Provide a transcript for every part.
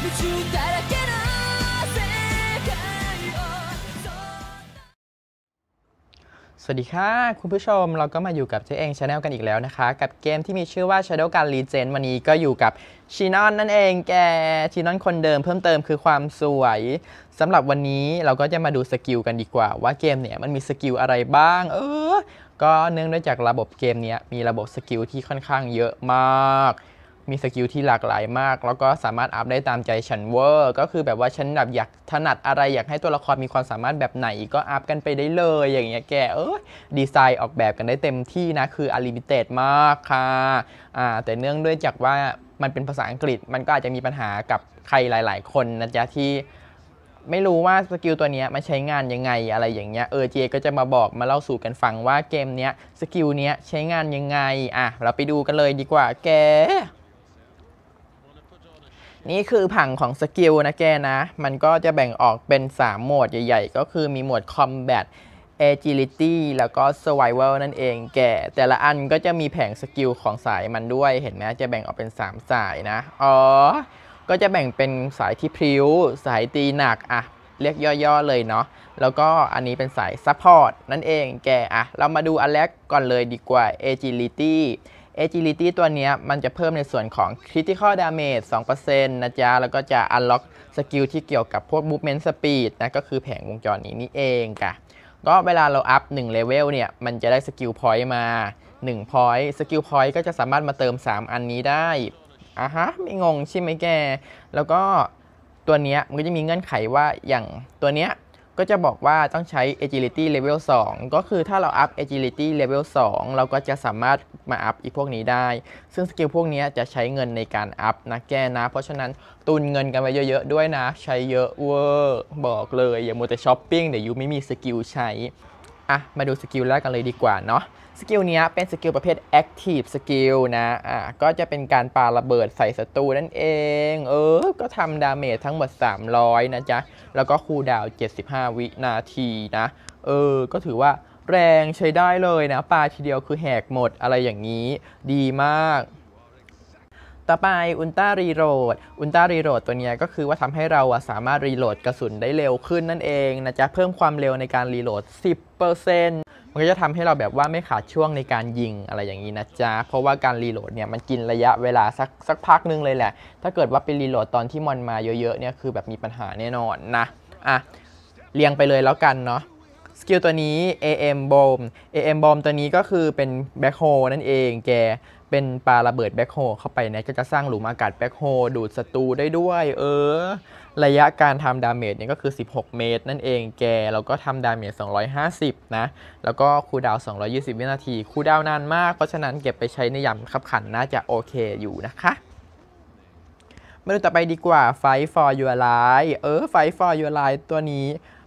สวัสดีค่ะ คุณผู้ชมเราก็มาอยู่กับเจ๊เองชาแนลกันอีกแล้วนะคะ กับเกมที่มีชื่อว่า Shadow Gun Legend วันนี้ก็อยู่กับชีนอนนั่นเอง แกชีนอนคนเดิมเพิ่มเติมคือความสวยสำหรับวันนี้เราก็จะมาดูสกิลกันดีกว่า ว่าเกมเนี่ยมันมีสกิลอะไรบ้าง เออก็เนื่องด้วยจากระบบเกมนี้มีระบบสกิลที่ค่อนข้างเยอะมากมีสกิลที่หลากหลายมาก แล้วก็สามารถอัพได้ตามใจฉันเวอร์ ก็คือแบบว่าฉันแบบอยากถนัดอะไร อยากให้ตัวละครมีความสามารถแบบไหน ก็อัพกันไปได้เลย อย่างเงี้ยแก เออดีไซน์ออกแบบกันได้เต็มที่นะ คืออลิมิเต็ดมากค่ะอ่าแต่เนื่องด้วยจากว่ามันเป็นภาษาอังกฤษ มันก็อาจจะมีปัญหากับใครหลายๆ คนนะจ๊ะที่ ไม่รู้ว่าสกิลตัวนี้มาใช้งานยังไงอะไรอย่างเงี้ย เออเจก็จะมาบอกมาเล่าสู่กันฟังว่าเกมเนี้ยสกิลเนี้ยใช้งานยังไง อ่ะ เราไปดูกันเลยดีกว่าแกนี่คือผังของสกิลนะแกนะ มันก็จะแบ่งออกเป็น 3 โหมดใหญ่ๆ ก็คือมีโหมด Combat Agility แล้วก็ Survival นั่นเองแกแต่ละอันก็จะมีแผงสกิลของสายมันด้วย เห็นไหมจะแบ่งออกเป็น 3 สายนะ อ๋อ ก็จะแบ่งเป็นสายที่พริ้วสายตีหนักอะเรียกย่อๆเลยเนาะแล้วก็อันนี้เป็นสายซัพพอร์ตนั่นเองแกอะเรามาดูอันแรกก่อนเลยดีกว่า Agility agility ตัวนี้มันจะเพิ่มในส่วนของ critical damage 2%นะจ๊ะแล้วก็จะ unlock สกิลที่เกี่ยวกับพวก movement speed นะก็คือแผงวงจรนี้นี่เองค่ะก็เวลาเราอัพ1 level เนี่ยมันจะได้สกิล point มา1 point สกิล point ก็จะสามารถมาเติม 3 อันนี้ได้อ่ะฮะไม่งงใช่ไหมแก แล้วก็ตัวนี้มันก็จะมีเงื่อนไขว่าอย่างตัวเนี้ยก็จะบอกว่าต้องใช้ agility level 2 ก็คือถ้าเราอัพ agility level 2 เราก็จะสามารถมาอัพอีกพวกนี้ได้ ซึ่งสกิลพวกนี้จะใช้เงินในการอัพนะแกนะ เพราะฉะนั้นตุนเงินกันไปเยอะๆด้วยนะ ใช้เยอะเวอร์บอกเลยอย่ามัวแต่ช้อปปิ้งเดี๋ยวยูไม่มีสกิลใช้ อ่ะ มาดูสกิลแรกกันเลยดีกว่าเนาะสกิลนี้เป็นสกิลประเภท Active Skill นะ อ่า ก็จะเป็นการปาระเบิดใส่ศัตรูนั่นเอง เออ ก็ทำดาเมจทั้งหมด 300นะจ๊ะ แล้วก็คูลดาว 75 วินาทีนะ เออ ก็ถือว่าแรงใช้ได้เลยนะปาทีเดียวคือแหกหมดอะไรอย่างนี้ดีมาก ต่อไปอุลตร้ารีโหลด อุลตร้ารีโหลดตัวนี้ก็คือว่าทำให้เราสามารถรีโหลดกระสุนได้เร็วขึ้นนั่นเองนะจ๊ะเพิ่มความเร็วในการรีโหลด 10%มันก็จะทำให้เราแบบว่าไม่ขาดช่วงในการยิงอะไรอย่างนี้นะจ๊ะ เพราะว่าการรีโหลดเนี่ยมันกินระยะเวลาสักสักพักนึงเลยแหละ ถ้าเกิดว่าไปรีโหลดตอนที่มอนมาเยอะๆเนี่ยคือแบบมีปัญหาแน่นอนนะ อ่ะ เรียงไปเลยแล้วกันเนาะ สกิลตัวนี้ AM Bomb AM Bomb ตัวนี้ก็คือเป็นแบ็คโฮนั่นเองแก เป็นปลาระเบิดแบ็คโฮเข้าไปเนี่ยก็จะสร้างหลุมอากาศแบ็คโฮดูดศัตรูได้ด้วย เออระยะการทำดาเมจเนี่ยก็คือ 16 เมตร นั่นเองแกแล้วก็ทำดาเมจ 250 นะ แล้วก็คูดาว 220 วินาที คูดาวนานมาก เพราะฉะนั้นเก็บไปใช้ในยามขับขันน่าจะโอเคอยู่นะคะ มาดูต่อไปดีกว่า Fight for Your Life เออ Fight for Your Life ตัวนี้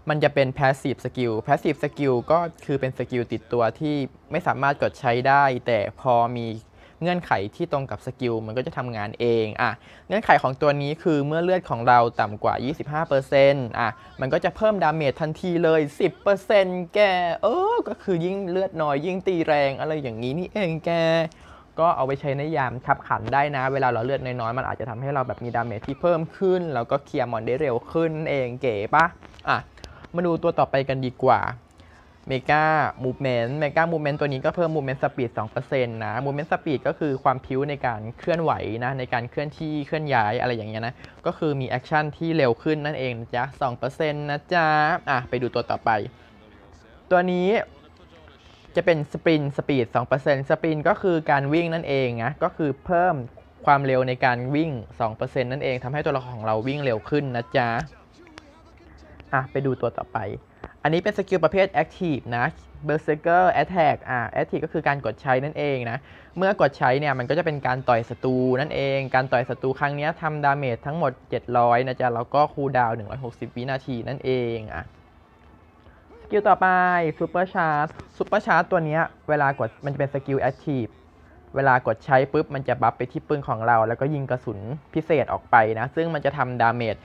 มันจะเป็น Passive Skill Passive Skill ก็คือเป็นสกิลติดตัวที่ไม่สามารถกดใช้ได้แต่พอมีเงื่อนไขที่ตรงกับสกิลมันก็จะทำงานเองอ่ะ เงื่อนไขของตัวนี้คือเมื่อเลือดของเราต่ำกว่า 25%อ่ะมันก็จะเพิ่มดาเมจทันทีเลย 10%แกเออก็คือยิ่งเลือดน้อยยิ่งตีแรงอะไรอย่างนี้นี่เองแกก็เอาไปใช้ในยามขับขันได้นะ เวลาเราเลือดน้อยๆมันอาจจะทำให้เราแบบมีดาเมจที่เพิ่มขึ้น แล้วก็เคลียร์มอนได้เร็วขึ้น เองเก๋ปะอ่ะมาดูตัวต่อไปกันดีกว่าเมกามูฟเมนต์เมกามูฟเมนต์ตัวนี้ก็เพิ่มมูฟเมนต์สปีด2%นะมูฟเมนต์สปีดก็คือความพิ้วในการเคลื่อนไหวนะในการเคลื่อนที่เคลื่อนย้ายอะไรอย่างเงี้ยนะก็คือมีแอคชั่นที่เร็วขึ้นนั่นเองนะจ๊ะ2%นะจ๊ะอ่ะไปดูตัวต่อไปตัวนี้จะเป็นสปรินสปีด2%สปรินก็คือการวิ่งนั่นเองนะก็คือเพิ่มความเร็วในการวิ่ง2%นั่นเองทำให้ตัวละครของเราวิ่งเร็วขึ้นนะจ๊ะอ่ะไปดูตัวต่อไปอันนี้เป็นสกิลประเภท Active นะ Berserker Attack อ่า Active ก็คือการกดใช้นั่นเองนะ เมื่อกดใช้เนี่ยมันก็จะเป็นการต่อยศัตรูนั่นเองการต่อยศัตรูครั้งนี้ทำดาเมจทั้งหมด 700 นะจ๊ะแล้วก็คูลดาวน์160 วินาทีนั่นเองอ่ะสกิลต่อไป Super Charge Super Charge ตัวนี้เวลากดมันจะเป็นสกิล Active เวลากดใช้ปุ๊บ มันจะบัฟไปที่ปืนของเรา แล้วก็ยิงกระสุนพิเศษออกไปนะซึ่งมันจะทำดาเมจ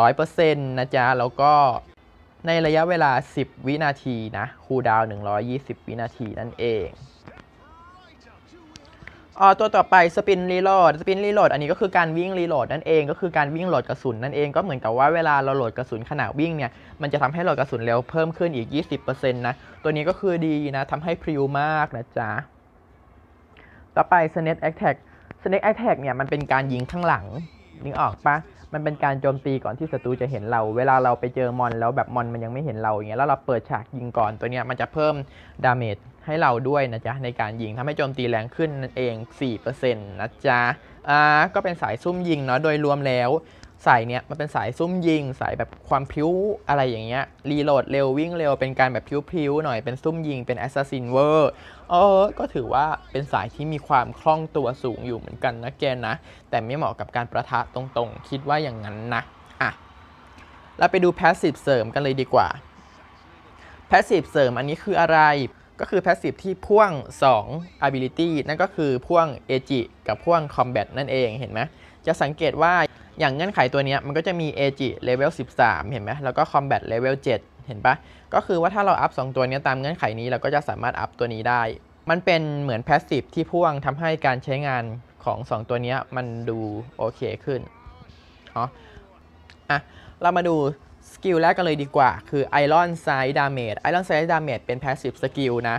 100%นะจ๊ะแล้วก็ในระยะเวลา 10 วินาทีนะคูดาวน120 วินาทีนั่นเองอ๋อตัวต่อไปสปินรีโหลดสปินรีโหลดอันนี้ก็คือการวิ่งรีโหลดนั่นเอง ก็คือการวิ่งโหลดกระสุนนั่นเองก็เหมือนกับว่าเวลาเราโหลดกระสุนขณะวิ่งเนี่ยมันจะทำให้โหลดกระสุนเร็วเพิ่มขึ้นอีก 20%นะ ตัวนี้ก็คือดีนะทำให้พริ้วมากนะจ๊ะ ต่อไปสเน็ตแอคแท็กสเน็ตแอคแท็กเนี่ยมันเป็นการยิงข้างหลังนึกออกปะมันเป็นการโจมตีก่อนที่ศัตรูจะเห็นเรา เวลาเราไปเจอมอนแล้วแบบมอนมันยังไม่เห็นเราอย่างเงี้ย แล้วเราเปิดฉากยิงก่อนตัวเนี้ยมันจะเพิ่มดาเมจให้เราด้วยนะจ๊ะ ในการยิงทำให้โจมตีแรงขึ้นนั่นเอง 4%นะจ๊ะ อ่า ก็เป็นสายซุ่มยิงเนาะ โดยรวมแล้วสายเนี้ย มันเป็นสายซุ่มยิงสายแบบความพิ้วอะไรอย่างเงี้ยรีโหลด เร็ววิ่งเร็วเป็นการแบบพิ้วๆหน่อย เป็นซุ่มยิงเป็นแอสซัสซินเวอร์เออก็ถือว่าเป็นสายที่มีความคล่องตัวสูงอยู่เหมือนกันนะแกนะแต่ไม่เหมาะกับการประทะตรงๆคิดว่าอย่างนั้นนะอ่ะเราไปดูแพสซีฟเสริมกันเลยดีกว่าแพสซีฟเสริมอันนี้คืออะไร ก็คือแพสซีฟที่พ่วง 2 ability นั่นก็คือพ่วงเอจิกับพ่วงคอมแบทนั่นเองเห็นไหมจะสังเกตว่าอย่างเงื่อนไขตัวนี้มันก็จะมี AG Level 13 เห็นไหม แล้วก็ Combat Level 7 เห็นปะก็คือว่าถ้าเราอัพ 2 ตัวนี้ตามเงื่อนไขนี้เราก็จะสามารถอัพตัวนี้ได้ มันเป็นเหมือน Passive ที่พ่วงทำให้การใช้งานของ 2 ตัวนี้มันดูโอเคขึ้นอ๋ออ่ะ เรามาดูสกิลแรกกันเลยดีกว่า คือ Iron Side Damage Iron Side Damage เป็น Passive Skill นะ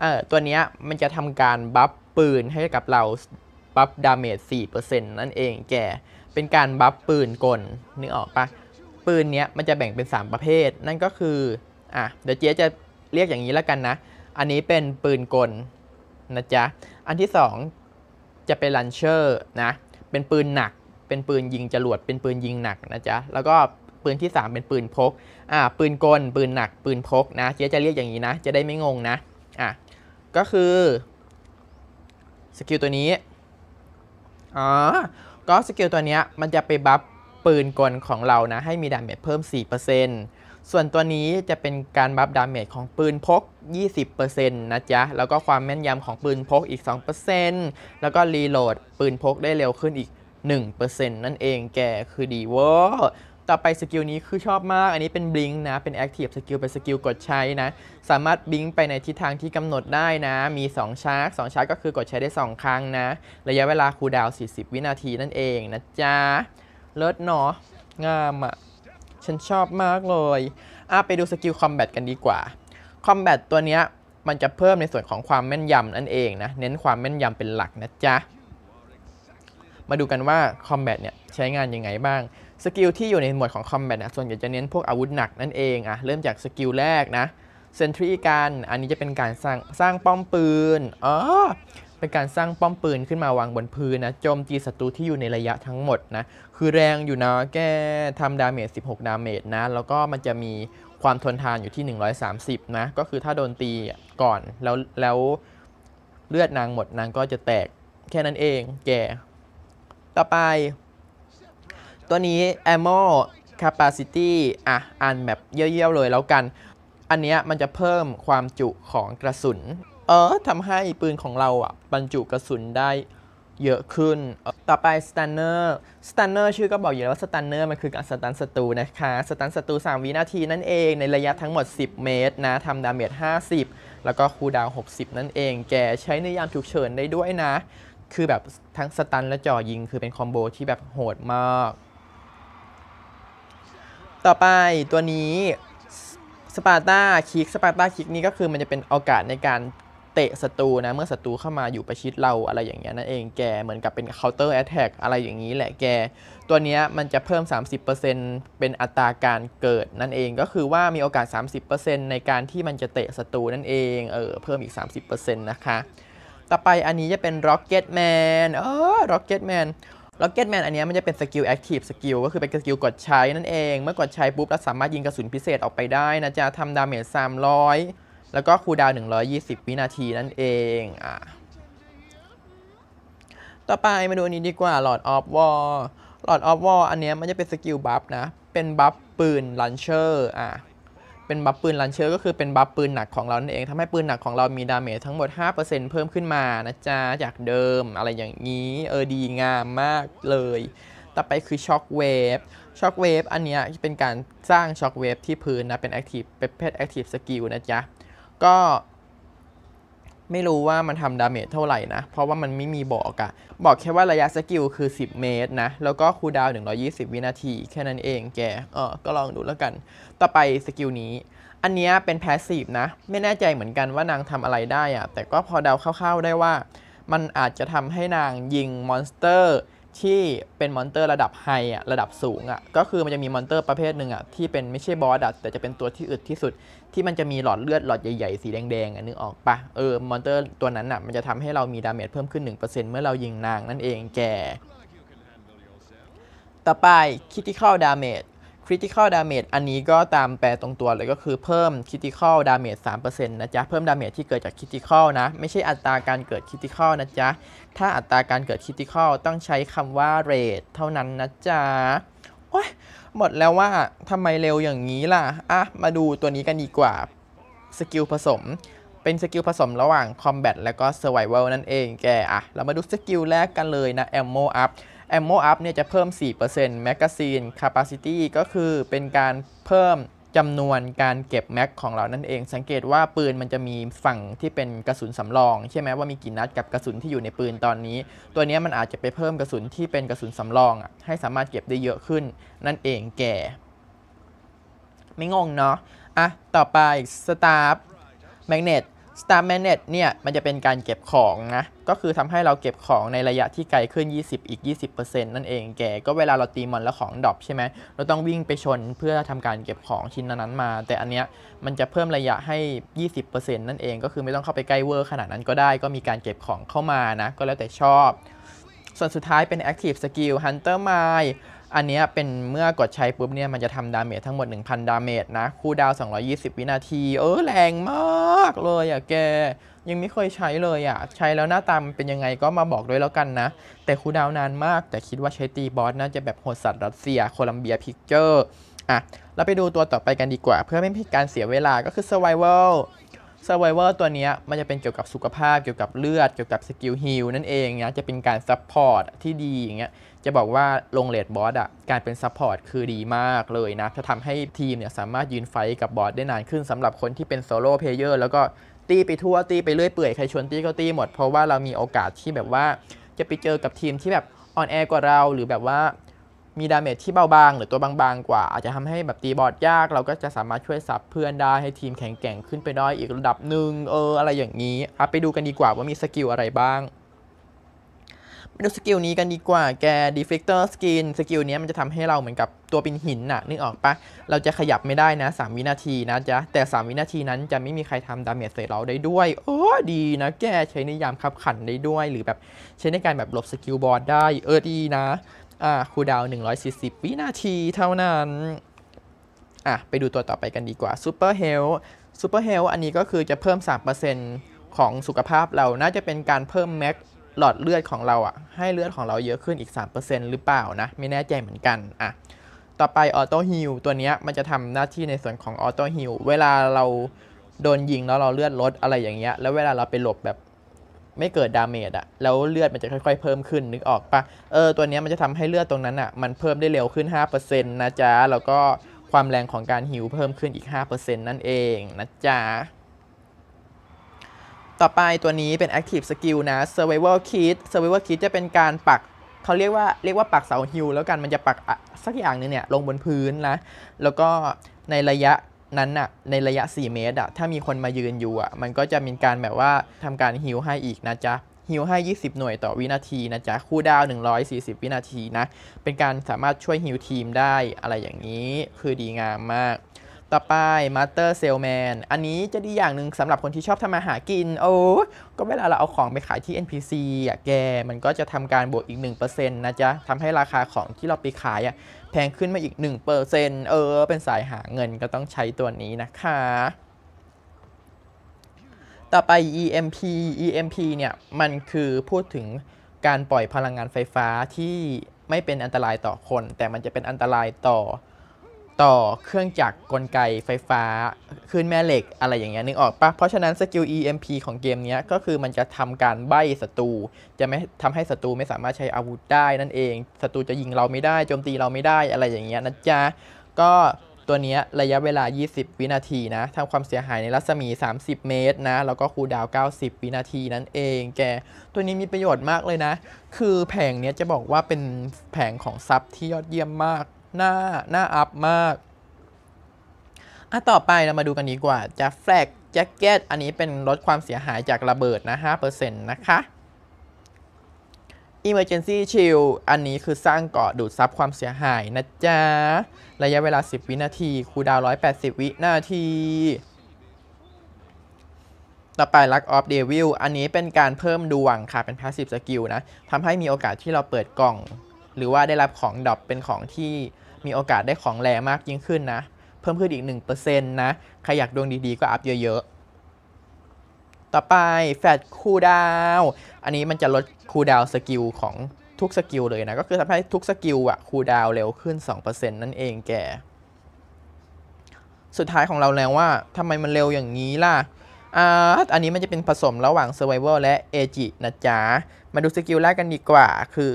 เออตัวนี้มันจะทำการบัฟปืนให้กับเราบัฟดาเมจ4%นั่นเอง แกเป็นการบัฟปืนกลนึกออกปะปืนเนี้ยมันจะแบ่งเป็น 3 ประเภท นั่นก็คืออ่ะเดี๋ยวเจ๊จะเรียกอย่างนี้แล้วกันนะ อันนี้เป็นปืนกลนะจ๊ะอันที่2จะเป็นลันเชอร์นะเป็นปืนหนักเป็นปืนยิงจรวด เป็นปืนยิงหนักนะจ๊ะแล้วก็ปืนที่3เป็นปืนพกอ่าปืนกลปืนหนัก ปืนพกนะเจ๊จะเรียกอย่างนี้นะ จะได้ไม่งงนะอ่ะก็คือสกิลตัวนี้อ๋อก็สกิลตัวนี้มันจะไปบัฟปืนกลของเรานะ ให้มีดาเมจเพิ่ม 4%ส่วนตัวนี้จะเป็นการบัฟดาเมจของปืนพก 20%นะจ๊ะ แล้วก็ความแม่นยำของปืนพกอีก 2%แล้วก็รีโหลดปืนพกได้เร็วขึ้นอีก 1%นั่นเองแกคือดีเวอร์ต่อไปสกิลนี้คือชอบมาก อันนี้เป็นบลิงนะ เป็นแอคทีฟสกิล เป็นสกิลกดใช้นะ สามารถบลิงไปในทิศทางที่กำหนดได้นะ มี 2 ชาร์องชาร์จก็คือกดใช้ได้ 2 ครั้งนะ ระยะเวลาคูลดาวน์สีวินาทีนั่นเองนะจ๊ะ เลิศเนาะงามอะ่ะ ฉันชอบมากเลยอ่ะไปดูสกิลคอมแบทกันดีกว่า คอมแบทตัวเนี้ยมันจะเพิ่มในส่วนของความแม่นยำนั่นเองนะ เน้นความแม่นยำเป็นหลักนะจ๊ะ มาดูกันว่าคอมแบทเนี่ยใช้งานยังไงบ้างสกิลที่อยู่ในหมวดของคอมแบทนะส่วนใหญ่จะเน้นพวกอาวุธหนักนั่นเองอ่ะเริ่มจากสกิลแรกนะเซนทรีกันอันนี้จะเป็นการสร้างสร้างป้อมปืนอ๋อเป็นการสร้างป้อมปืนขึ้นมาวางบนพื้นนะโจมตีศัตรูที่อยู่ในระยะทั้งหมดนะ คือแรงอยู่นะแกทำดาเมจ16 ดาเมจนะ แล้วก็มันจะมีความทนทานอยู่ที่ 130 นะ ก็คือถ้าโดนตีก่อนแล้วแล้วเลือดนางหมดนางก็จะแตกแค่นั้นเองแกต่อไปตัวนี้ a m m o Capacity อ่ะอ่านแบบเยี่ยวๆเลยแล้วกัน อันเนี้ยมันจะเพิ่มความจุของกระสุน เออ ทำให้ปืนของเราอ่ะบรรจุกระสุนได้เยอะขึ้น ต่อไปสแตนเนอร์สแตนเนอร์ชื่อก็บอกอยู่แล้วว่าสแตนเนอร์มันคือการสตันศัตรูนะคะสตันศัตรู3 วินาทีนั่นเองในระยะทั้งหมด 10 เมตรนะทำดาเมจ50 แล้วก็คูดาว 60 นั่นเอง แกใช้ในยามฉุกเฉินได้ด้วยนะ คือแบบทั้งสตันและจ่อยิง คือเป็นคอมโบที่แบบโหดมากต่อไปตัวนี้สปาร์ตาคิกสปาร์ตาคิกนี่ก็คือมันจะเป็นโอกาสในการเตะศัตรูนะเมื่อศัตรูเข้ามาอยู่ประชิดเราอะไรอย่างเงี้ยนั่นเอง แกเหมือนกับเป็นคน์เตอร์แอทแทกอะไรอย่างนี้แหละแก ตัวเนี้ยมันจะเพิ่ม 30%เป็นอัตราการเกิดนั่นเองก็คือว่ามีโอกาส 30%ในการที่มันจะเตะศัตรูนั่นเองเออเพิ่มอีก 30%นะคะ ต่อไปอันนี้จะเป็น Rocket Man เออ Rocket Man ล็อกเก็ตแมนอันนี้มันจะเป็นสกิลแอคทีฟสกิลก็คือเป็นสกิลกดใช้นั่นเอง เมื่อกดใช้ปุ๊บเราสามารถยิงกระสุนพิเศษออกไปได้นะจ๊ะทำดาเมจ300 แล้วก็คูลดาวน์120 วินาทีนั่นเองอ่ะต่อไปมาดูอันนี้ดีกว่าหลอดออฟวอลหลอดออฟวอลอันนี้มันจะเป็นสกิลบัฟนะ เป็นบัฟปืนลันเชอร์อ่ะเป็นบัฟปืนลันเชอร์ก็คือเป็นบัฟปืนหนักของเรานั่นเองทำให้ปืนหนักของเรามีดาเมจทั้งหมด 5%เพิ่มขึ้นมานะจ๊ะ จากเดิมอะไรอย่างนี้ เออดีงามมากเลย ต่อไปคือช็อคเวฟช็อคเวฟอันนี้เป็นการสร้างช็อคเวฟที่พื้นนะ เป็นแอคทีฟ เป็นเพรแอคทีฟสกิลนะจ๊ะ ก็ไม่รู้ว่ามันทำดาเมจเท่าไหร่นะ เพราะว่ามันไม่มีบอกอะบอกแค่ว่าระยะสกิลคือ 10 เมตรนะ แล้วก็คูดาว120 วินาที แค่นั้นเองแก เออ ก็ลองดูแล้วกัน ต่อไปสกิลนี้ อันนี้เป็นแพสซีฟนะ ไม่แน่ใจเหมือนกันว่านางทำอะไรได้อะ แต่ก็พอเดาคร่าวๆได้ว่า มันอาจจะทำให้นางยิงมอนสเตอร์ที่เป็นมอนเตอร์ระดับไฮอะระดับสูงอ่ะก็คือมันจะมีมอนเตอร์ประเภทหนึ่งอ่ะที่เป็นไม่ใช่บอสดัดแต่จะเป็นตัวที่อึดที่สุด ที่มันจะมีหลอดเลือด หลอดใหญ่ๆ สีแดงๆอ่ะนึกออกปะเออมอนเตอร์ตัวนั้นอ่ะมันจะทำให้เรามีดาเมจเพิ่มขึ้น1%เมื่อเรายิงนางนั่นเองแก ต่อไป critical damage critical damage อันนี้ก็ตามแปลตรงตัวเลยก็คือเพิ่ม critical damage 3%นะจ๊ะ เพิ่ม damage ที่เกิดจาก critical นะไม่ใช่อัตราการเกิด critical นะจ๊ะ ถ้าอัตราการเกิด critical ต้องใช้คำว่า rate เท่านั้นนะจ๊ะโอ้ยหมดแล้วว่าทำไมเร็วอย่างนี้ล่ะ อ่ะ มาดูตัวนี้กันดีกว่า สกิลผสม เป็นสกิลผสมระหว่าง Combat แล้วก็ Survival นั่นเองแกอ่ะ เรามาดูสกิลแรกกันเลยนะ Ammo Up a m m o Up เนี่ยจะเพิ่ม4% Magazine Capacity ก็คือเป็นการเพิ่มจำนวนการเก็บแม็กของเรานั่นเอง สังเกตว่าปืนมันจะมีฝั่งที่เป็นกระสุนสำรอง ใช่ไหมว่ามีกี่นัดกับกระสุนที่อยู่ในปืนตอนนี้ ตัวนี้มันอาจจะไปเพิ่มกระสุนที่เป็นกระสุนสำรองอ่ะให้สามารถเก็บได้เยอะขึ้นนั่นเองแก่ ไม่งงเนาะ อ่ะ ต่อไปสตาร์แมกเนต Star Magnet เนี่ยมันจะเป็นการเก็บของนะก็คือทำให้เราเก็บของในระยะที่ไกลขึ้น 20 อีก 20%นั่นเองแกก็เวลาเราตีมอนแล้วของดรอปใช่ไหมเราต้องวิ่งไปชนเพื่อทำการเก็บของชิ้นนั้นมา แต่อันเนี้ยมันจะเพิ่มระยะให้ 20%นั่นเองก็คือไม่ต้องเข้าไปใกล้เวอร์ขนาดนั้นก็ได้ก็มีการเก็บของเข้ามานะก็แล้วแต่ชอบ ส่วนสุดท้ายเป็น Active Skill Hunter Mind อันนี้เป็นเมื่อกดใช้ปุ๊บเนี่ยมันจะทำดาเมจทั้งหมด 1,000 ดาเมจนะคู่ดาว220 วินาที เออแรงมากเลยอะแกยังไม่เคยใช้เลยอะใช้แล้วหน้าตามันเป็นยังไงก็มาบอกด้วยแล้วกันนะ แต่คู่ดาวนานมาก แต่คิดว่าใช้ตีบอสน่าจะแบบโหดสัตว์รัสเซียโคลัมเบียพิกเจอร์อ่ะเราไปดูตัวต่อไปกันดีกว่า เพื่อไม่ให้การเสียเวลาก็คือ Survival Survivor ตัวนี้มันจะเป็นเกี่ยวกับสุขภาพเกี่ยวกับเลือดเกี่ยวกับสกิลฮิลนั่นเองนะจะเป็นการซัพพอร์ตที่ดีอย่างเงี้ยจะบอกว่าลงเลดบอสอ่ะการเป็นซัพพอร์ตคือดีมากเลยนะจะทำให้ทีมเนี่ยสามารถยืนไฟกับบอสได้นานขึ้นสำหรับคนที่เป็นโซโล่เพลเยอร์แล้วก็ตีไปทั่ว ตีไปเรื่อยเปื่อย ใครชวนตีก็ตีหมดเพราะว่าเรามีโอกาสที่แบบว่าจะไปเจอกับทีมที่แบบอ่อนแอกว่าเรา หรือแบบว่ามีดาเมจที่เบาบาง หรือตัวบางๆ กว่า อาจจะทำให้แบบตีบอดยากเราก็จะสามารถช่วยซับเพื่อนได้ให้ทีมแข็งแกร่งขึ้นไปได้อีกระดับหนึ่งเออ อะไรอย่างนี้เอาไปดูกันดีกว่าว่ามีสกิลอะไรบ้างไปดูสกิลนี้กันดีกว่าแก Deflector Skin สกิลนี้มันจะทำให้เราเหมือนกับตัวเป็นหินน่ะนึกออกปะเราจะขยับไม่ได้นะ 3 วินาทีนะจ๊ะแต่ 3 วินาทีนั้นจะไม่มีใครทำดาเมจใส่เราได้ด้วย โอ้ ดีนะ แกใช้ในยามขับขันได้ด้วยหรือแบบใช้ในการแบบหลบสกิลบอร์ดได้ เออดีนะอ่าคูดาว140 วินาทีเท่านั้นอ่ะไปดูตัวต่อไปกันดีกว่า Super Health Super Health อันนี้ก็คือจะเพิ่ม3%ของสุขภาพเราน่าจะเป็นการเพิ่มแม็กหลอดเลือดของเราอะให้เลือดของเราเยอะขึ้นอีก 3%หรือเปล่านะไม่แน่ใจเหมือนกันอ่ะต่อไปออโต้ฮิลตัวนี้มันจะทำหน้าที่ในส่วนของออโต้ฮิลเวลาเราโดนยิงแล้วเราเลือดลดอะไรอย่างเงี้ยแล้วเวลาเราไปหลบแบบไม่เกิดดาเมจอะแล้วเลือดมันจะค่อยๆเพิ่มขึ้นนึกออกปะเออตัวนี้มันจะทำให้เลือดตรงนั้นอ่ะมันเพิ่มได้เร็วขึ้น 5%นะจ๊ะแล้วก็ความแรงของการหิวเพิ่มขึ้นอีก 5%นั่นเองนะจ๊ะต่อไปตัวนี้เป็น Active Skill นะ Survival Kit Survival Kit จะเป็นการปัก เขาเรียกว่าเรียกว่าปักเสาฮิวแล้วกันมันจะปักสักอย่างนึงเนี่ยลงบนพื้นนะ แล้วก็ในระยะนั้นอ่ะในระยะ 4 เมตรอะถ้ามีคนมายืนอยู่อะมันก็จะมีการแบบว่าทำการฮิวให้อีกนะจ๊ะฮิวให้ 20 หน่วยต่อวินาทีนะจ๊ะ คู่ดาว 140 วินาทีนะ เป็นการสามารถช่วยฮิวทีมได้อะไรอย่างนี้คือดีงามมากต่อไปมาสเตอร์เซลแมนอันนี้จะดีอย่างหนึ่งสำหรับคนที่ชอบทำมาหากินโอ้ก็เวลาเราเอาของไปขายที่ NPC อ่ะแกมันก็จะทำการบวกอีก 1%นะจ๊ะทำให้ราคาของที่เราไปขายอ่ะแพงขึ้นมาอีก1%เออเป็นสายหาเงินก็ต้องใช้ตัวนี้นะคะ ต่อไป EMP EMP เนี่ยมันคือพูดถึงการปล่อยพลังงานไฟฟ้าที่ไม่เป็นอันตรายต่อคน แต่มันจะเป็นอันตรายต่อต่อเครื่องจักรกลไกไฟฟ้าคลื่นแม่เหล็กอะไรอย่างเงี้ยนึกออกปะเพราะฉะนั้นสกิล EMP ของเกมนี้ก็คือมันจะทำการใบ้ศัตรูจะไม่ทำให้ศัตรูไม่สามารถใช้อาวุธได้นั่นเองศัตรูจะยิงเราไม่ได้โจมตีเราไม่ได้อะไรอย่างเงี้ยนะจ๊ะก็ตัวนี้ระยะเวลา 20 วินาทีนะทำความเสียหายในรัศมี 30 เมตรนะแล้วก็คูดาว 90 วินาทีนั่นเอง แกตัวนี้มีประโยชน์มากเลยนะ คือแผงเนี้ยจะบอกว่าเป็นแผงของซับที่ยอดเยี่ยมมากหน้าหน้าอัพมาก อ่ะ ต่อไปเรามาดูกันดีกว่าจะแฟลกแจ็คเก็ต อันนี้เป็นลดความเสียหายจากระเบิดนะ5%นะคะ Emergency c h i l l อันนี้คือสร้างเกาะดูดซับความเสียหายนะจ๊ะ ระยะเวลา 10 วินาที คูดาว180 วินาที ต่อไป Luck of Devil อันนี้เป็นการเพิ่มดวงค่ะ เป็น Passive Skill นะ ทำให้มีโอกาสที่เราเปิดกล่อง หรือว่าได้รับของดรอปเป็นของที่มีโอกาสได้ของแรงมากยิ่งขึ้นนะ เพิ่มขึ้นอีก 1%นะใครอยากดวงดีๆก็อัพเยอะๆ ต่อไป แฟดคูดาวอันนี้มันจะลดคูดาวสกิลของทุกสกิลเลยนะ ก็คือทำให้ทุกสกิลอะคูดาวเร็วขึ้น 2%นั่นเองแกสุดท้ายของเราแล้วว่าทำไมมันเร็วอย่างนี้ล่ะอ่าอันนี้มันจะเป็นผสมระหว่าง Survival และ a g นะจ๊ะ มาดูสกิลแรกกันดีกว่าคือ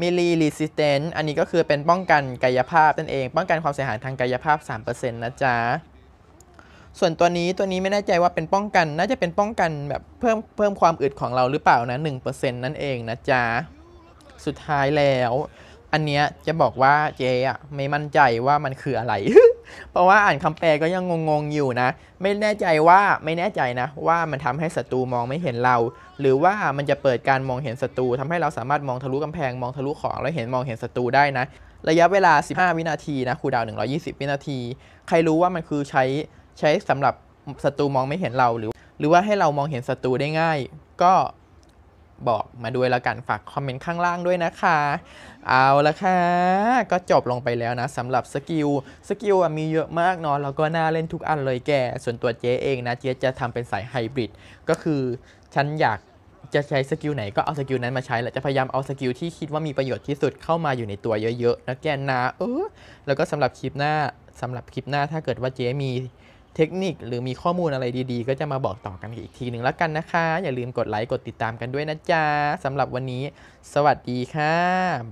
มิลีรีสิสเตนต์อันนี้ก็คือเป็นป้องกันกายภาพนั่นเอง ป้องกันความเสียหายทางกายภาพ 3%นะจ๊ะ ส่วนตัวนี้ตัวนี้ไม่แน่ใจว่าเป็นป้องกัน น่าจะเป็นป้องกันแบบเพิ่มเพิ่มความอึดของเราหรือเปล่านะ1%นั่นเองนะจ๊ะ สุดท้ายแล้ว อันเนี้ยจะบอกว่า เจ๊อะไม่มั่นใจว่ามันคืออะไรเพราะว่าอ่านคำแปลก็ยังงงๆอยู่นะ ไม่แน่ใจว่าไม่แน่ใจนะว่ามันทำให้ศัตรูมองไม่เห็นเรา หรือว่ามันจะเปิดการมองเห็นศัตรูทำให้เราสามารถมองทะลุกำแพงมองทะลุของแล้วเห็นมองเห็นศัตรูได้นะ ระยะเวลา 15 วินาทีนะครูดาว 120วินาที ใครรู้ว่ามันคือใช้ใช้สำหรับศัตรูมองไม่เห็นเราหรือ หรือว่าให้เรามองเห็นศัตรูได้ง่ายก็บอกมาด้วยแล้วกันฝากคอมเมนต์ข้างล่างด้วยนะคะ เอาละค่ะก็จบลงไปแล้วนะสำหรับสกิล สกิลมีเยอะมากเนาะแล้วก็น่าเล่นทุกอันเลยแกส่วนตัวเจ๊เองนะเจ๊จะทำเป็นสายไฮบริดก็คือฉันอยากจะใช้สกิลไหนก็เอาสกิลนั้นมาใช้แหละจะพยายามเอาสกิลที่คิดว่ามีประโยชน์ที่สุดเข้ามาอยู่ในตัวเยอะๆนะแกนะเออแล้วก็สำหรับคลิปหน้าสำหรับคลิปหน้าถ้าเกิดว่าเจ๊มีเทคนิคหรือมีข้อมูลอะไรดีๆก็จะมาบอกต่อกันอีกทีหนึ่งแล้วกันนะคะ อย่าลืมกดไลค์กดติดตามกันด้วยนะจ๊ะสำหรับวันนี้สวัสดีค่ะ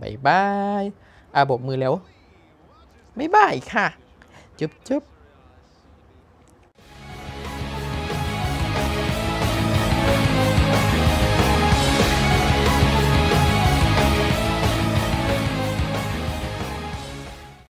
บ๊ายบายอาบบมือแล้วบ๊ายบายค่ะ จุ๊บจุ๊บ